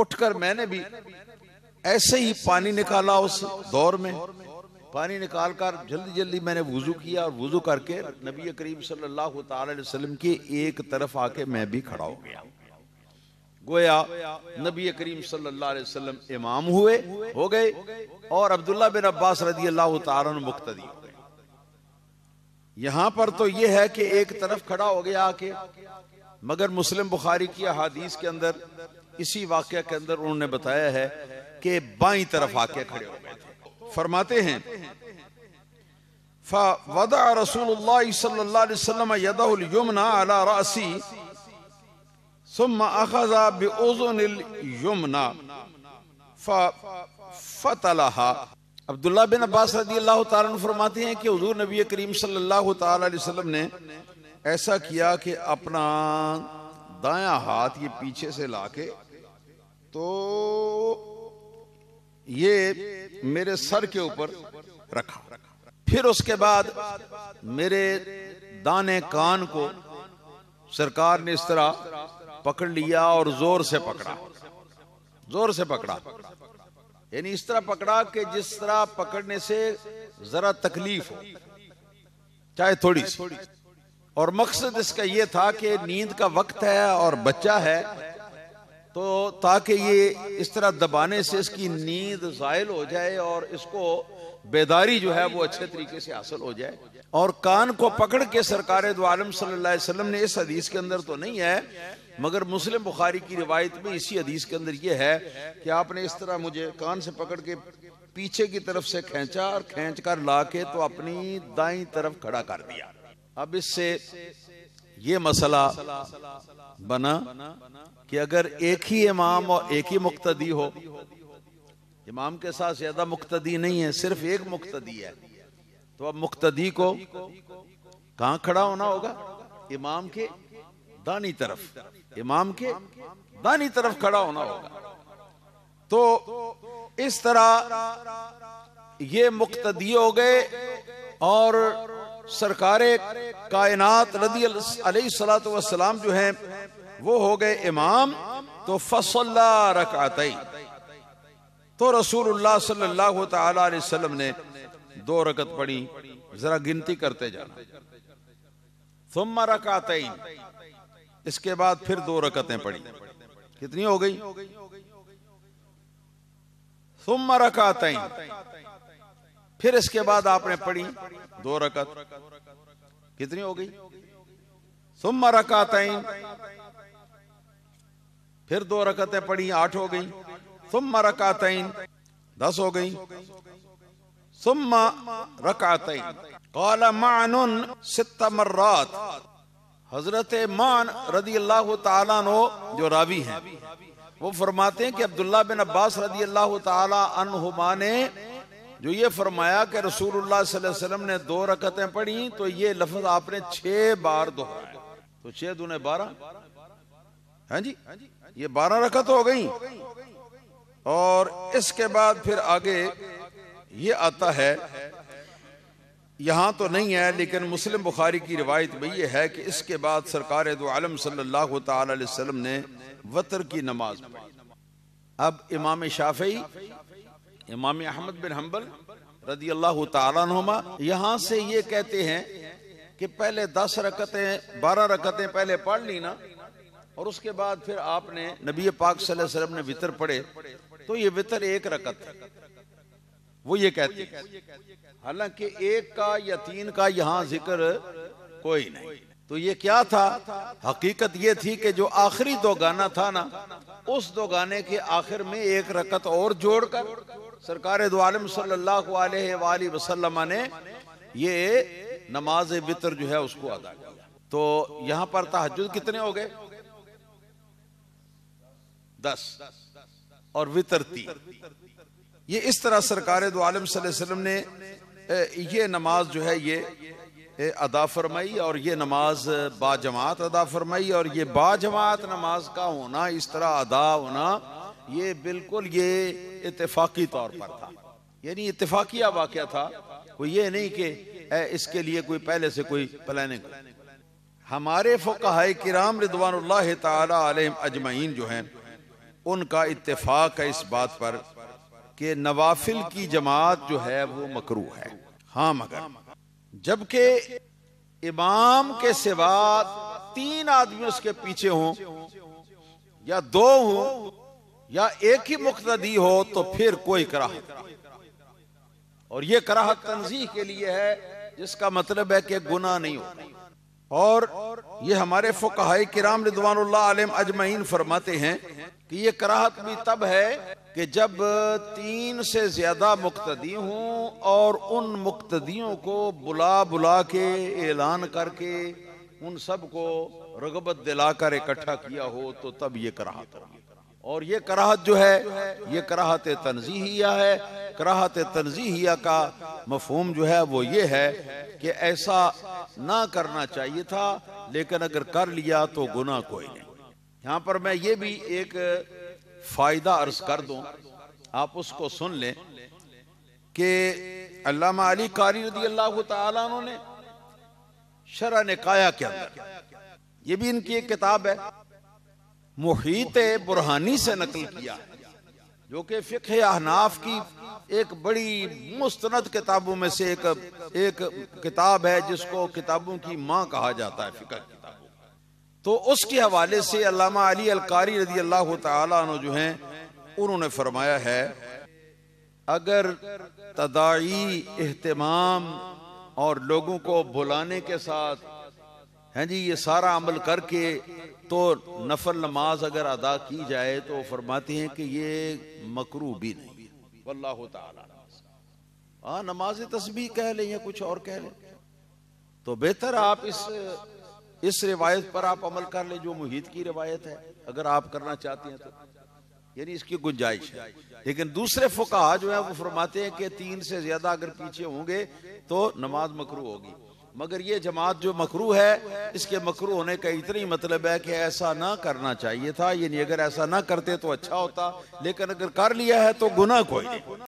उठकर मैंने भी ऐसे ही पानी निकाला उस दौर में पानी निकाल कर जल्दी जल्दी मैंने वजू किया और वजू करके नबी करीम सल्लल्लाहु अलैहि वसल्लम के एक तरफ आके मैं भी खड़ा हो गया गोया नबी करीम सल्लल्लाहु अलैहि वसल्लम इमाम हुए हो गए और अब्दुल्ला बिन अब्बास रजी अल्लाह तुक्तदी यहां पर तो यह है कि एक तरफ खड़ा हो गया आके मगर मुस्लिम बुखारी की अहादीस के अंदर इसी वाक्य के अंदर उन्होंने बताया है कि बाई तरफ आके खड़े हो गए थे फरमाते हैं फदा रसूल अब्दुल्ला बिन अब्बास रदी अल्लाह फरमाते हैं कि हजूर नबी करीम सल्लल्लाहु ने ऐसा किया कि अपना दाया हाथ ये पीछे से लाके तो ये मेरे सर के ऊपर रखा फिर उसके बाद मेरे दाने कान को सरकार ने इस तरह पकड़ लिया और जोर से पकड़ा जोर से पकड़ा यानी इस तरह पकड़ा कि जिस तरह पकड़ने से जरा तकलीफ हो चाहे थोड़ी सी और मकसद इसका ये था कि नींद का वक्त है और बच्चा है तो ताकि ये इस तरह दबाने से इसकी नींद जायल हो जाए और इसको बेदारी जो है वो अच्छे तरीके से हासिल हो जाए और कान को पकड़ के सरकार दो आलम ने इस हदीस के अंदर तो नहीं है मगर मुस्लिम बुखारी की रिवायत में इसी हदीस के अंदर यह है कि आपने इस तरह मुझे कान से पकड़ के पीछे की तरफ से खींचा और खींच कर ला के तो अपनी दाई तरफ खड़ा कर दिया अब इससे ये मसला बना कि अगर एक ही इमाम और एक ही मुक्तदी हो इमाम के साथ ज्यादा मुख्तदी नहीं है सिर्फ एक मुक्तदी है तो अब मुक्तदी को कहा खड़ा होना होगा इमाम के दानी तरफ इमाम के दानी तरफ खड़ा होना होगा तो इस तरह ये मुख्तदी हो गए और सरकार कायनात रदी सलाम जो है वो हो गए इमाम तो फसल्ला रकात तो रसूलुल्लाह सल्लल्लाहु ने दो रकत पड़ी जरा गिनती करते जाना सुम्मा रकात इसके बाद फिर दो रकतें पड़ी कितनी हो गई सुम्मा रकात फिर इसके बाद आपने पढ़ी दो रकत कितनी हो गई सुम रकात फिर दो रकतें पढ़ी आठ हो गई सुम रकात दस हो गई सुम रकात कौला मान सितमर्रात हजरत मान रदी अल्लाह तु जो रावी हैं वो फरमाते हैं कि अब्दुल्ला बिन अब्बास रदी अल्लाह तुमा ने जो ये फरमाया कि रसूलुल्लाह वसल्लम ने दो रकतें पढ़ी तो ये लफ्ज आपने छह बार दोहराया तो छह दूने बारह हाँ जी ये बारह रकत हो गई और इसके बाद फिर आगे ये आता है यहाँ तो नहीं है लेकिन मुस्लिम बुखारी की रिवायत में यह है कि इसके बाद सरकार दो आलम सल्लल्लाहु अलैहि वसल्लम ने वतर की नमाज पढ़ी अब इमाम शाफी इमाम अहमद बिन हम्बल रदी अल्लाह तुमा यहाँ से ये कहते हैं कि पहले दस रकतें बारह रकतें पहले पढ़ ली ना और उसके बाद फिर आपने नबी पाक वसल्लम ने वितर पढ़े तो ये वितर एक रकत वो ये कहते हैं हालांकि एक का या तीन का यहाँ जिक्र कोई नहीं तो ये क्या था हकीकत ये थी कि जो आखिरी दो गाना था ना उस दो गाने के आखिर में एक रकत और जोड़कर सरकार वसल्लम ने ये नमाज वितर जो है उसको अदा किया तो यहाँ पर तहज कितने हो गए दस और वितर तीन ये इस तरह सरकार दो आलम वसल्लम ने ये नमाज जो है ये अदा फरमाई और ये नमाज बाजमात अदा फरमाई और ये बाजमात नमाज का होना इस तरह अदा होना ये बिल्कुल ये इतफाकी तौर पर था यानी इतफाकिया वाक्य था कोई ये नहीं कि इसके लिए कोई पहले से कोई प्लानिंग हमारे फ़ुकाह किराम रिदवान तम अजमैन जो है उनका इतफाक़ है इस बात पर कि नवाफिल की जमात जो है वो मकरू है हाँ मगर जबकि इमाम के सिवा तीन आदमी उसके पीछे हों या दो हों या एक ही मुख्तदी हो तो फिर कोई कराहत और ये कराह तनजीह के लिए है जिसका मतलब है कि गुना नहीं हो और ये हमारे फुकाय किराम रिदवान आलम अजमैन फरमाते हैं कि ये कराहत भी तब है कि जब तीन से ज्यादा मुक्तदी हूं और उन मुक्तदियों को बुला बुला के ऐलान करके उन सब को रगबत दिलाकर इकट्ठा किया हो तो तब ये कराहत होगी और ये कराहत जो है ये कराहत तनजीहिया है कराहत तनजीहिया का मफहम जो है वो ये है कि ऐसा ना करना चाहिए था लेकिन अगर कर लिया तो गुना कोई नहीं यहां पर मैं ये भी एक फायदा अर्ज कर दू आप उसको सुन लें कि अल्लाह अली कारी रदी अल्लाह ने शरा क्या के ये भी इनकी एक किताब है मुहित बुरहानी से नकल किया जो कि फ़िक अहनाफ की एक बड़ी मुस्तनद किताबों में से एक एक किताब है जिसको किताबों की माँ कहा जाता है फ़िक्र किताबों तो उसके हवाले से अलामा अली अलकारी रजी अल्लाह तु जो है उन्होंने फरमाया है अगर तदाई अहतमाम और लोगों को बुलाने के साथ हैं जी ये सारा अमल करके तो नफर नमाज अगर अदा की जाए तो फरमाते हैं कि ये मकरू भी नहीं वल्लाह हाँ नमाज तस्बी कह लें या कुछ और कह लें तो बेहतर आप इस इस रिवायत पर आप अमल कर लें जो मुहित की रिवायत है अगर आप करना चाहते हैं तो यानी इसकी गुंजाइश है लेकिन दूसरे फुका जो है वो फरमाते हैं कि तीन से ज्यादा अगर पीछे होंगे तो नमाज मकरू होगी मगर ये जमात जो मकरू है इसके मकरू होने का इतना ही मतलब है कि ऐसा ना करना चाहिए था यानी अगर ऐसा ना करते तो अच्छा होता लेकिन अगर कर लिया है तो गुना कोई नहीं